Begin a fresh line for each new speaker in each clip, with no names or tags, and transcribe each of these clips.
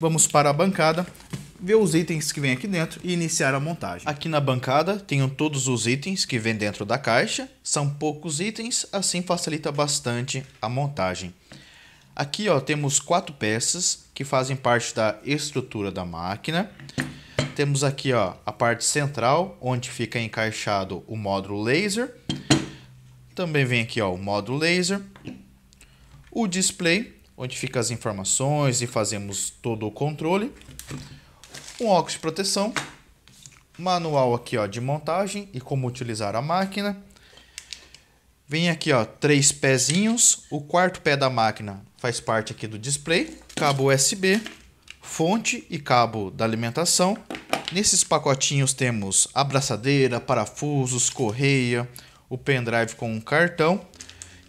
Vamos para a bancada, ver os itens que vem aqui dentro e iniciar a montagem. Aqui na bancada tenho todos os itens que vem dentro da caixa. São poucos itens, assim facilita bastante a montagem. Aqui ó, temos quatro peças que fazem parte da estrutura da máquina. Temos aqui ó, a parte central, onde fica encaixado o módulo laser. Também vem aqui ó, o módulo laser. O display, onde ficam as informações e fazemos todo o controle. Um óculos de proteção, manual aqui ó, de montagem e como utilizar a máquina. Vem aqui ó, três pezinhos, o quarto pé da máquina faz parte aqui do display, cabo USB, fonte e cabo da alimentação. Nesses pacotinhos temos abraçadeira, parafusos, correia, o pendrive com um cartão.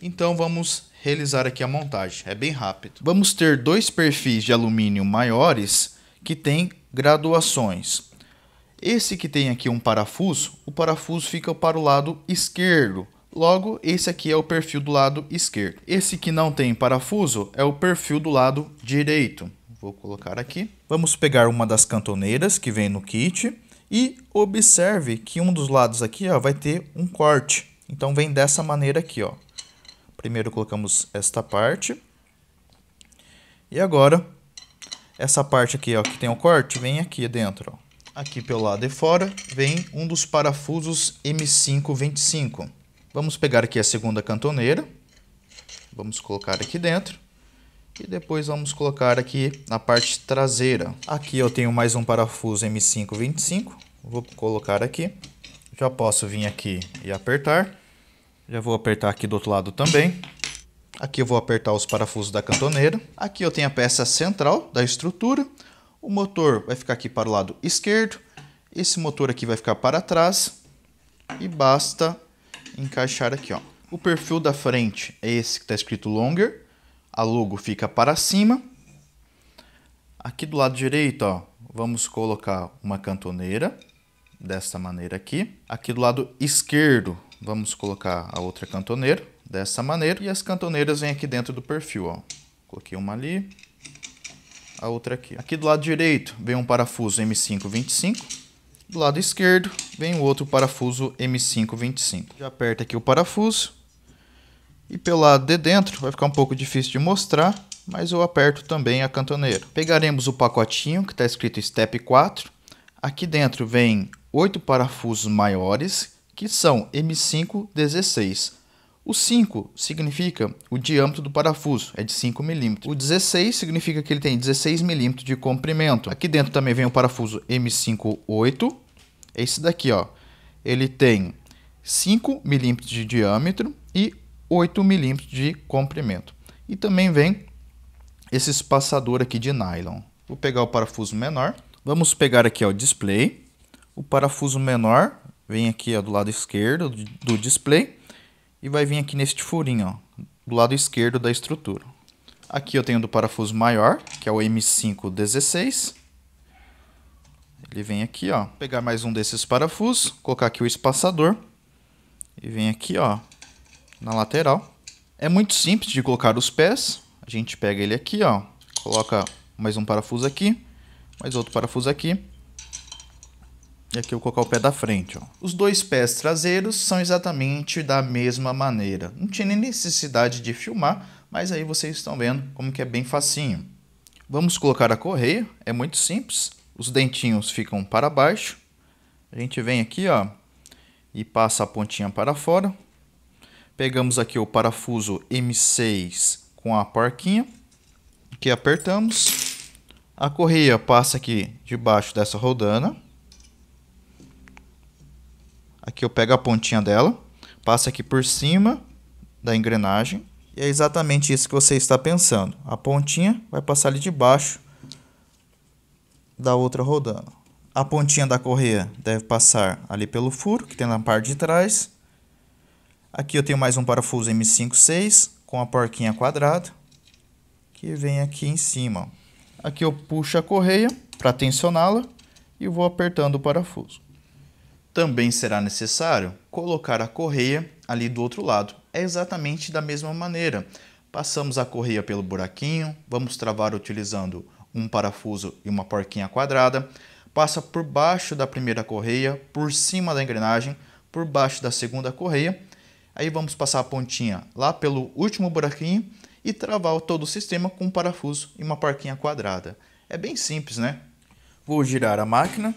Então vamos realizar aqui a montagem. É bem rápido. Vamos ter dois perfis de alumínio maiores que têm graduações. Esse que tem aqui um parafuso, o parafuso fica para o lado esquerdo. Logo, esse aqui é o perfil do lado esquerdo. Esse que não tem parafuso é o perfil do lado direito. Vou colocar aqui. Vamos pegar uma das cantoneiras que vem no kit e observe que um dos lados aqui ó, vai ter um corte. Então vem dessa maneira aqui, ó. Primeiro colocamos esta parte. E agora, essa parte aqui ó, que tem o um corte, vem aqui dentro. Ó. Aqui pelo lado de fora vem um dos parafusos M525. Vamos pegar aqui a segunda cantoneira. Vamos colocar aqui dentro. E depois vamos colocar aqui na parte traseira. Aqui eu tenho mais um parafuso M525. Vou colocar aqui. Já posso vir aqui e apertar. Já vou apertar aqui do outro lado também. Aqui eu vou apertar os parafusos da cantoneira. Aqui eu tenho a peça central da estrutura. O motor vai ficar aqui para o lado esquerdo. Esse motor aqui vai ficar para trás. E basta encaixar aqui, ó. O perfil da frente é esse que está escrito longer. A logo fica para cima. Aqui do lado direito, ó, vamos colocar uma cantoneira. Desta maneira aqui. Aqui do lado esquerdo, Vamos colocar a outra cantoneira dessa maneira. E as cantoneiras vêm aqui dentro do perfil, ó. Coloquei uma ali, a outra aqui. Aqui do lado direito vem um parafuso M525. Do lado esquerdo vem o outro parafuso M525. Já aperta aqui o parafuso. E pelo lado de dentro, vai ficar um pouco difícil de mostrar, mas eu aperto também a cantoneira. Pegaremos o pacotinho que está escrito Step 4. Aqui dentro vem oito parafusos maiores que são M516. O 5 significa o diâmetro do parafuso, é de 5 milímetros. O 16 significa que ele tem 16 milímetros de comprimento. Aqui dentro também vem o parafuso M58. Esse daqui, ó, ele tem 5 milímetros de diâmetro e 8 milímetros de comprimento. E também vem esse espaçador aqui de nylon. Vou pegar o parafuso menor. Vamos pegar aqui ó, o display. O parafuso menor vem aqui ó, do lado esquerdo do display e vai vir aqui neste furinho ó, do lado esquerdo da estrutura. Aqui eu tenho do parafuso maior, que é o M516. Ele vem aqui, ó, pegar mais um desses parafusos, colocar aqui o espaçador e vem aqui, ó, na lateral. É muito simples de colocar os pés. A gente pega ele aqui, ó, coloca mais um parafuso aqui, mais outro parafuso aqui e aqui eu vou colocar o pé da frente. Ó. Os dois pés traseiros são exatamente da mesma maneira. Não tinha nem necessidade de filmar, mas aí vocês estão vendo como que é bem facinho. Vamos colocar a correia, é muito simples. Os dentinhos ficam para baixo. A gente vem aqui ó, e passa a pontinha para fora. Pegamos aqui o parafuso M6 com a porquinha, que apertamos. A correia passa aqui debaixo dessa rodana. Aqui eu pego a pontinha dela, passo aqui por cima da engrenagem. E é exatamente isso que você está pensando. A pontinha vai passar ali debaixo da outra rodando. A pontinha da correia deve passar ali pelo furo que tem na parte de trás. Aqui eu tenho mais um parafuso M56 com a porquinha quadrada que vem aqui em cima. Aqui eu puxo a correia para tensioná-la e vou apertando o parafuso. Também será necessário colocar a correia ali do outro lado. É exatamente da mesma maneira. Passamos a correia pelo buraquinho, vamos travar utilizando um parafuso e uma porquinha quadrada. Passa por baixo da primeira correia, por cima da engrenagem, por baixo da segunda correia. Aí vamos passar a pontinha lá pelo último buraquinho e travar todo o sistema com um parafuso e uma porquinha quadrada. É bem simples, né? Vou girar a máquina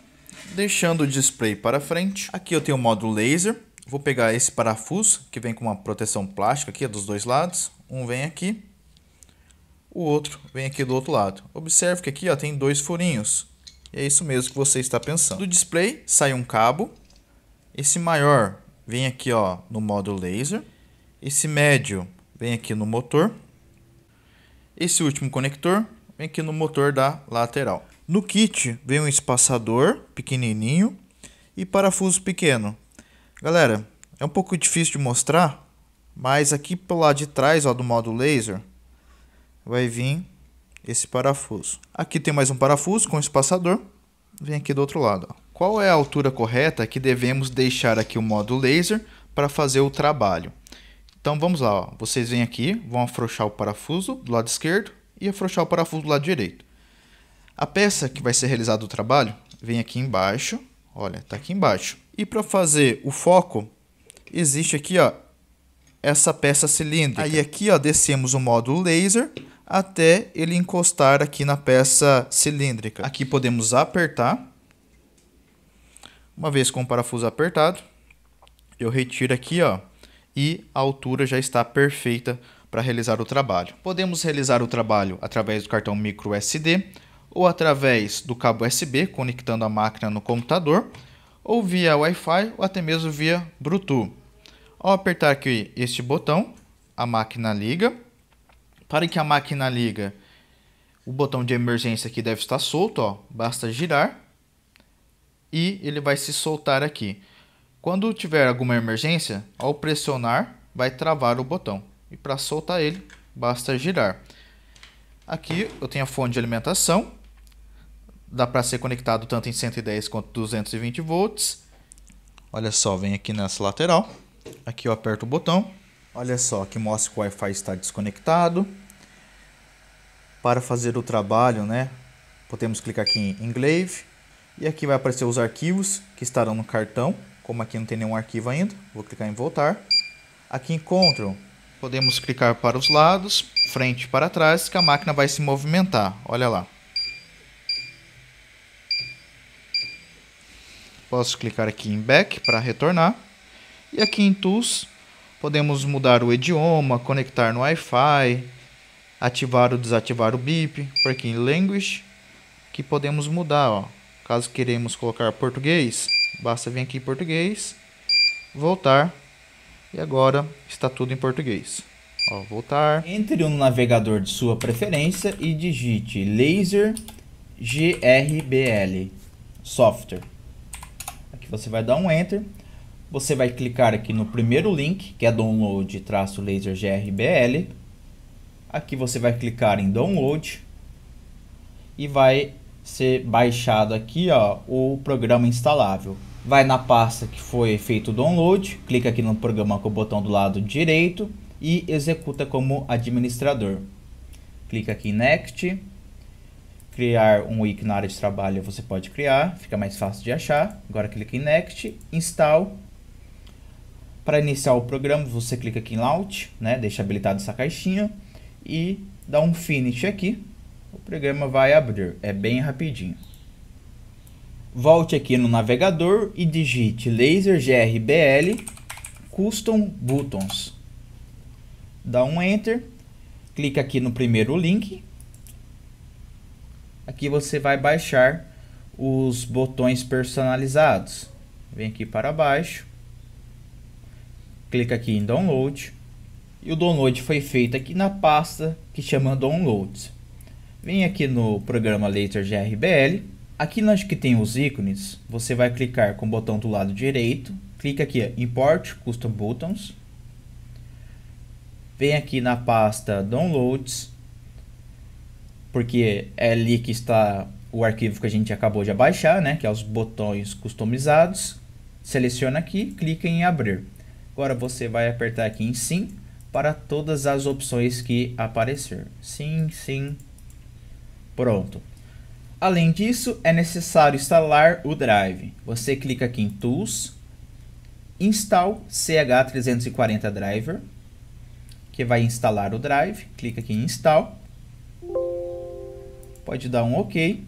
Deixando o display para frente, aqui eu tenho o módulo laser. Vou pegar esse parafuso que vem com uma proteção plástica aqui é dos dois lados. Um vem aqui, o outro vem aqui do outro lado. Observe que aqui ó, tem dois furinhos. E é isso mesmo que você está pensando. Do display sai um cabo. Esse maior vem aqui ó, no módulo laser. Esse médio vem aqui no motor. Esse último conector vem aqui no motor da lateral. No kit vem um espaçador pequenininho e parafuso pequeno. Galera, é um pouco difícil de mostrar, mas aqui pelo lado de trás ó, do modo laser vai vir esse parafuso. Aqui tem mais um parafuso com espaçador. Vem aqui do outro lado. Ó. Qual é a altura correta que devemos deixar aqui o modo laser para fazer o trabalho? Então vamos lá, ó. vocês vêm aqui, vão afrouxar o parafuso do lado esquerdo e afrouxar o parafuso do lado direito. A peça que vai ser realizado o trabalho vem aqui embaixo, olha, está aqui embaixo. E para fazer o foco, existe aqui ó, essa peça cilíndrica. Aí aqui ó, descemos o módulo laser até ele encostar aqui na peça cilíndrica. Aqui podemos apertar. Uma vez com o parafuso apertado, eu retiro aqui ó, e a altura já está perfeita para realizar o trabalho. Podemos realizar o trabalho através do cartão micro SD ou através do cabo USB conectando a máquina no computador, ou via Wi-Fi ou até mesmo via Bluetooth. Ao apertar aqui este botão, a máquina liga. Para que a máquina liga, o botão de emergência aqui deve estar solto, ó. basta girar e ele vai se soltar aqui. Quando tiver alguma emergência, ao pressionar, vai travar o botão. E para soltar ele, basta girar. Aqui eu tenho a fonte de alimentação, Dá para ser conectado tanto em 110 quanto 220 volts. Olha só, vem aqui nessa lateral. Aqui eu aperto o botão. Olha só, que mostra que o Wi-Fi está desconectado. Para fazer o trabalho, né? Podemos clicar aqui em Englave. E aqui vai aparecer os arquivos que estarão no cartão. Como aqui não tem nenhum arquivo ainda, vou clicar em voltar. Aqui em Control, podemos clicar para os lados, frente para trás, que a máquina vai se movimentar. Olha lá. Posso clicar aqui em Back para retornar. E aqui em Tools, podemos mudar o idioma, conectar no Wi-Fi, ativar ou desativar o BIP. Por aqui em Language, que podemos mudar. Ó. Caso queremos colocar português, basta vir aqui em português, voltar. E agora está tudo em português. Ó, voltar. Entre no navegador de sua preferência e digite Laser GRBL Software. Você vai dar um Enter, você vai clicar aqui no primeiro link, que é download-lasergrbl. Aqui você vai clicar em download e vai ser baixado aqui ó, o programa instalável. Vai na pasta que foi feito o download, clica aqui no programa com o botão do lado direito e executa como administrador. Clica aqui em Next criar um wiki na área de trabalho, você pode criar, fica mais fácil de achar. Agora clica em Next, Install. Para iniciar o programa, você clica aqui em Launch, né? deixa habilitado essa caixinha e dá um Finish aqui. O programa vai abrir, é bem rapidinho. Volte aqui no navegador e digite LaserGRBL Custom Buttons. Dá um Enter, clica aqui no primeiro link aqui você vai baixar os botões personalizados. Vem aqui para baixo, clica aqui em download e o download foi feito aqui na pasta que chama downloads. Vem aqui no programa Later GRBL, aqui onde que tem os ícones, você vai clicar com o botão do lado direito, clica aqui em import custom buttons. Vem aqui na pasta downloads porque é ali que está o arquivo que a gente acabou de abaixar, né, que é os botões customizados. Seleciona aqui, clica em abrir. Agora você vai apertar aqui em sim para todas as opções que aparecer. Sim, sim. Pronto. Além disso, é necessário instalar o drive. Você clica aqui em Tools, Install CH340 Driver, que vai instalar o drive. Clica aqui em Install pode dar um OK.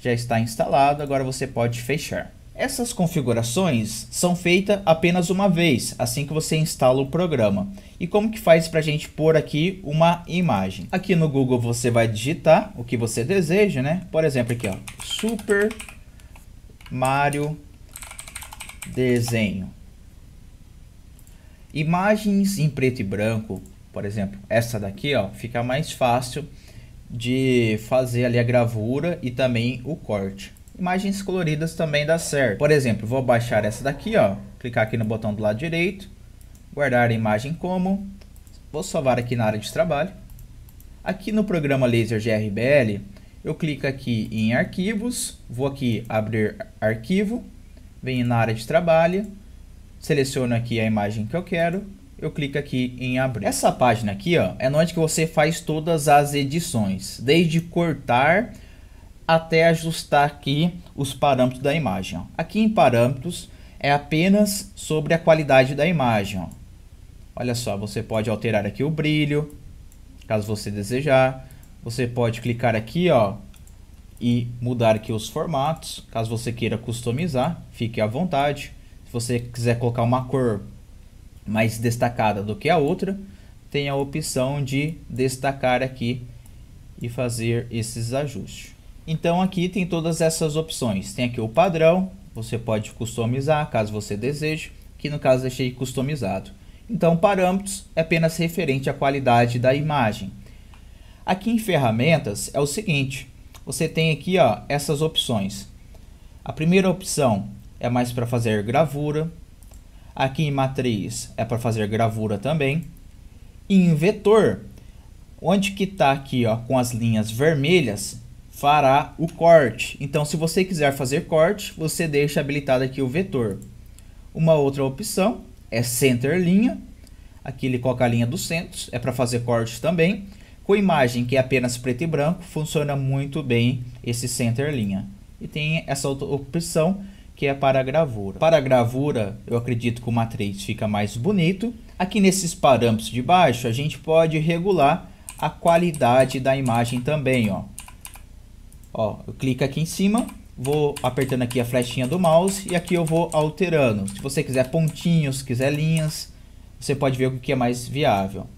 Já está instalado, agora você pode fechar. Essas configurações são feitas apenas uma vez, assim que você instala o programa. E como que faz para a gente pôr aqui uma imagem? Aqui no Google você vai digitar o que você deseja, né? Por exemplo, aqui ó, Super Mario Desenho. Imagens em preto e branco, por exemplo, essa daqui ó, fica mais fácil de fazer ali a gravura e também o corte. Imagens coloridas também dá certo. Por exemplo, vou baixar essa daqui, ó. Clicar aqui no botão do lado direito. Guardar a imagem como. Vou salvar aqui na área de trabalho. Aqui no programa Laser GRBL, eu clico aqui em arquivos. Vou aqui abrir arquivo. Venho na área de trabalho. Seleciono aqui a imagem que eu quero eu clico aqui em abrir. Essa página aqui ó, é onde que você faz todas as edições, desde cortar até ajustar aqui os parâmetros da imagem. Ó. Aqui em parâmetros é apenas sobre a qualidade da imagem. Ó. Olha só, você pode alterar aqui o brilho, caso você desejar. Você pode clicar aqui ó, e mudar aqui os formatos, caso você queira customizar, fique à vontade. Se você quiser colocar uma cor mais destacada do que a outra, tem a opção de destacar aqui e fazer esses ajustes. Então aqui tem todas essas opções. Tem aqui o padrão, você pode customizar caso você deseje, que no caso deixei customizado. Então parâmetros é apenas referente à qualidade da imagem. Aqui em ferramentas é o seguinte, você tem aqui ó, essas opções. A primeira opção é mais para fazer gravura, Aqui em matriz é para fazer gravura também. E em vetor, onde que está aqui ó, com as linhas vermelhas, fará o corte. Então, se você quiser fazer corte, você deixa habilitado aqui o vetor. Uma outra opção é center linha. Aqui ele coloca a linha dos centros, é para fazer corte também. Com imagem que é apenas preto e branco, funciona muito bem esse center linha. E tem essa outra opção que é para a gravura. Para a gravura, eu acredito que o matriz fica mais bonito. Aqui nesses parâmetros de baixo, a gente pode regular a qualidade da imagem também, ó. Ó, eu clico aqui em cima, vou apertando aqui a flechinha do mouse e aqui eu vou alterando. Se você quiser pontinhos, quiser linhas, você pode ver o que é mais viável.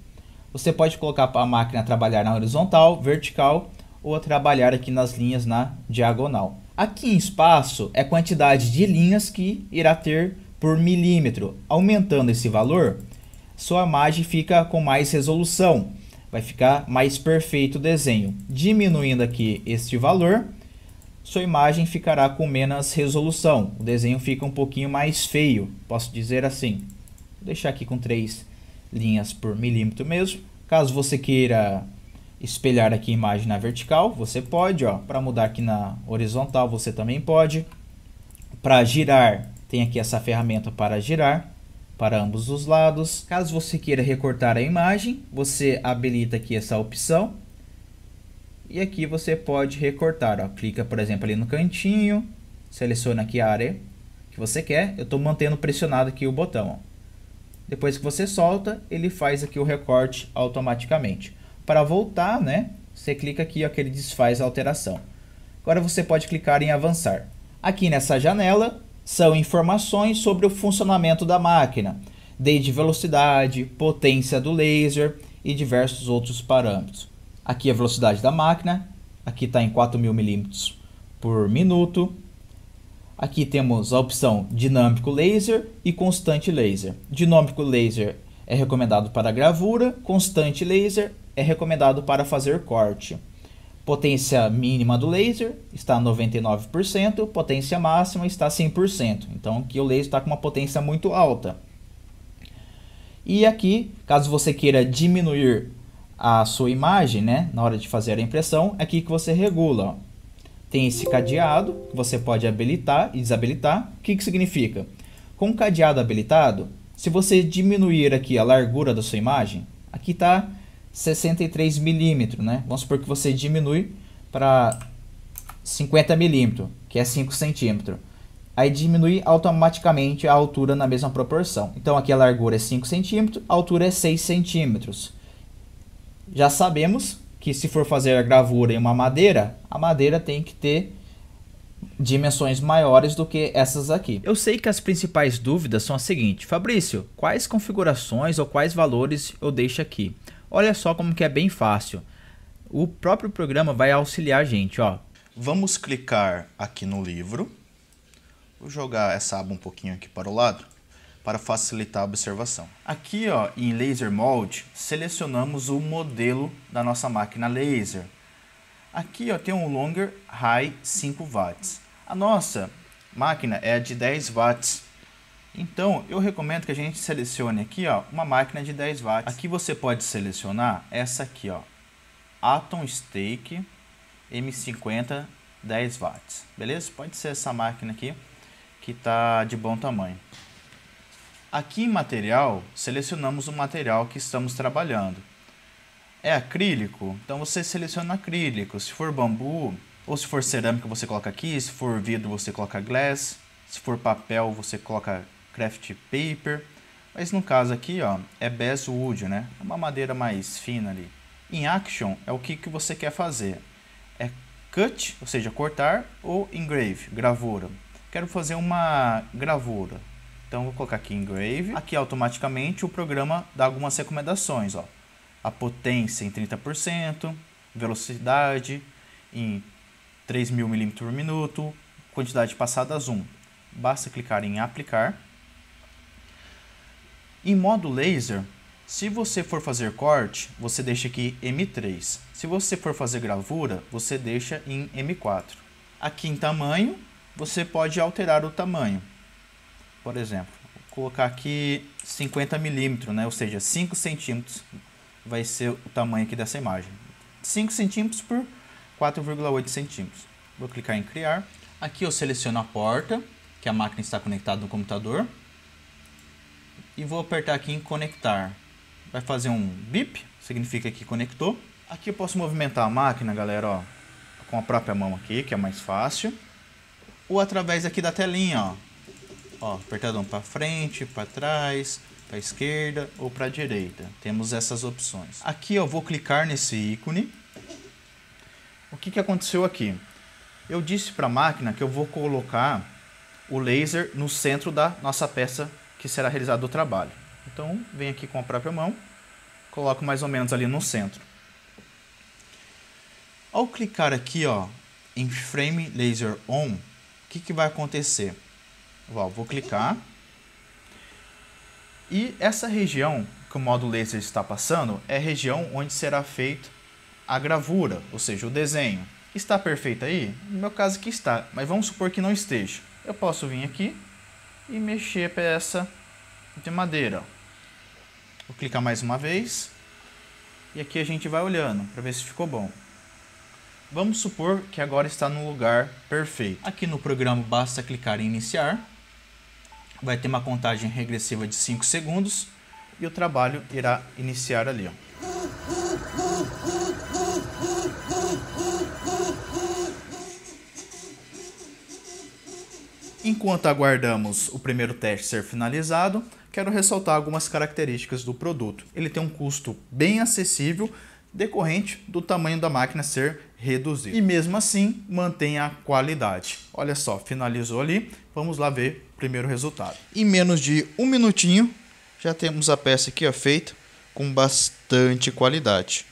Você pode colocar a máquina a trabalhar na horizontal, vertical ou a trabalhar aqui nas linhas na diagonal. Aqui em espaço é a quantidade de linhas que irá ter por milímetro. Aumentando esse valor, sua imagem fica com mais resolução, vai ficar mais perfeito o desenho. Diminuindo aqui este valor, sua imagem ficará com menos resolução, o desenho fica um pouquinho mais feio, posso dizer assim. Vou deixar aqui com 3 linhas por milímetro mesmo. Caso você queira espelhar aqui a imagem na vertical, você pode, ó, para mudar aqui na horizontal, você também pode. Para girar, tem aqui essa ferramenta para girar para ambos os lados. Caso você queira recortar a imagem, você habilita aqui essa opção. E aqui você pode recortar, ó. clica por exemplo ali no cantinho, seleciona aqui a área que você quer. Eu estou mantendo pressionado aqui o botão. Ó. Depois que você solta, ele faz aqui o recorte automaticamente. Para voltar, né, você clica aqui, aquele desfaz a alteração. Agora você pode clicar em avançar. Aqui nessa janela são informações sobre o funcionamento da máquina, desde velocidade, potência do laser e diversos outros parâmetros. Aqui a velocidade da máquina, aqui está em 4.000 milímetros por minuto. Aqui temos a opção dinâmico laser e constante laser. Dinâmico laser é recomendado para gravura, constante laser é recomendado para fazer corte. Potência mínima do laser está 99%, potência máxima está 100%. Então que o laser está com uma potência muito alta. E aqui, caso você queira diminuir a sua imagem, né, na hora de fazer a impressão, é aqui que você regula. Ó. Tem esse cadeado que você pode habilitar e desabilitar. O que, que significa? Com o cadeado habilitado, se você diminuir aqui a largura da sua imagem, aqui está 63 milímetros, né? Vamos supor que você diminui para 50 milímetros, que é 5 centímetros. Aí diminui automaticamente a altura na mesma proporção. Então aqui a largura é 5 centímetros, a altura é 6 centímetros. Já sabemos que se for fazer a gravura em uma madeira, a madeira tem que ter dimensões maiores do que essas aqui. Eu sei que as principais dúvidas são as seguintes. Fabrício, quais configurações ou quais valores eu deixo aqui? Olha só como que é bem fácil. O próprio programa vai auxiliar a gente, ó. Vamos clicar aqui no livro. Vou jogar essa aba um pouquinho aqui para o lado para facilitar a observação. Aqui ó, em Laser Mode, selecionamos o modelo da nossa máquina laser. Aqui ó, tem um Longer High 5 watts. A nossa máquina é de 10 watts. Então, eu recomendo que a gente selecione aqui ó, uma máquina de 10 watts. Aqui você pode selecionar essa aqui, ó, Atom Stake M50 10 watts. Beleza? Pode ser essa máquina aqui que está de bom tamanho. Aqui em material, selecionamos o material que estamos trabalhando é acrílico, então você seleciona acrílico. Se for bambu, ou se for cerâmica, você coloca aqui. Se for vidro, você coloca glass. Se for papel, você coloca craft paper. Mas no caso aqui, ó, é basswood, né? É uma madeira mais fina ali. Em action, é o que, que você quer fazer. É cut, ou seja, cortar, ou engrave, gravura. Quero fazer uma gravura. Então, vou colocar aqui engrave. Aqui, automaticamente, o programa dá algumas recomendações, ó a potência em 30%, velocidade em 3000 mm por minuto, quantidade passada zoom. Basta clicar em aplicar. Em modo laser, se você for fazer corte, você deixa aqui M3. Se você for fazer gravura, você deixa em M4. Aqui em tamanho, você pode alterar o tamanho. Por exemplo, colocar aqui 50 milímetros, né? ou seja, 5 centímetros vai ser o tamanho aqui dessa imagem. 5 centímetros por 4,8 centímetros. Vou clicar em criar. Aqui eu seleciono a porta, que a máquina está conectada no computador. E vou apertar aqui em conectar. Vai fazer um bip, significa que conectou. Aqui eu posso movimentar a máquina, galera, ó, com a própria mão aqui, que é mais fácil. Ou através aqui da telinha, ó. Ó, apertadão para frente, para trás, para a esquerda ou para a direita. Temos essas opções. Aqui eu vou clicar nesse ícone. O que, que aconteceu aqui? Eu disse para a máquina que eu vou colocar o laser no centro da nossa peça que será realizado o trabalho. Então, vem aqui com a própria mão, coloco mais ou menos ali no centro. Ao clicar aqui ó, em Frame Laser On, o que, que vai acontecer? Ó, vou clicar e essa região que o módulo laser está passando é a região onde será feito a gravura, ou seja, o desenho. Está perfeito aí? No meu caso que está, mas vamos supor que não esteja. Eu posso vir aqui e mexer a peça de madeira. Vou clicar mais uma vez e aqui a gente vai olhando para ver se ficou bom. Vamos supor que agora está no lugar perfeito. Aqui no programa basta clicar em iniciar vai ter uma contagem regressiva de 5 segundos e o trabalho irá iniciar ali. Ó. Enquanto aguardamos o primeiro teste ser finalizado, quero ressaltar algumas características do produto. Ele tem um custo bem acessível, decorrente do tamanho da máquina ser reduzido. E mesmo assim, mantém a qualidade. Olha só, finalizou ali. Vamos lá ver primeiro resultado. Em menos de um minutinho, já temos a peça aqui ó, feita com bastante qualidade.